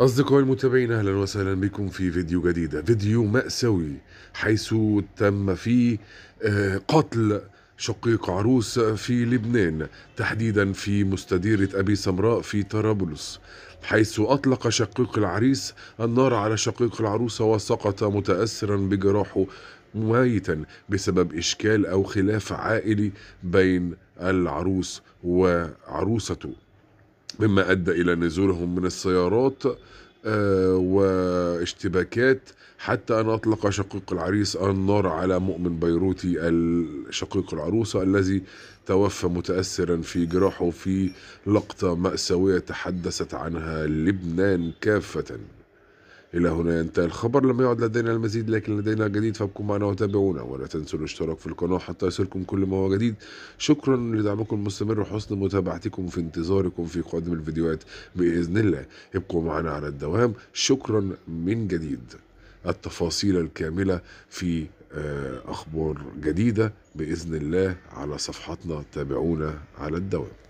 أصدقائي المتابعين أهلا وسهلا بكم في فيديو جديد فيديو مأساوي حيث تم فيه آه، قتل شقيق عروس في لبنان تحديدا في مستديرة أبي سمراء في طرابلس حيث أطلق شقيق العريس النار على شقيق العروس وسقط متأثرا بجراحه ميتا بسبب إشكال أو خلاف عائلي بين العروس وعروسته مما ادى الى نزولهم من السيارات آه، واشتباكات حتى أن أطلق شقيق العريس النار على مؤمن بيروتي شقيق العروسة الذي توفى متأثرا في جراحه في لقطة مأساوية تحدثت عنها لبنان كافةً إلى هنا ينتهي الخبر لم يعد لدينا المزيد لكن لدينا جديد فابقوا معنا وتابعونا ولا تنسوا الاشتراك في القناة حتى يصلكم كل ما هو جديد شكرا لدعمكم المستمر وحسن متابعتكم في انتظاركم في قادم الفيديوهات بإذن الله ابقوا معنا على الدوام شكرا من جديد التفاصيل الكاملة في آه، أخبار جديدة بإذن الله على صفحتنا تابعونا على الدوام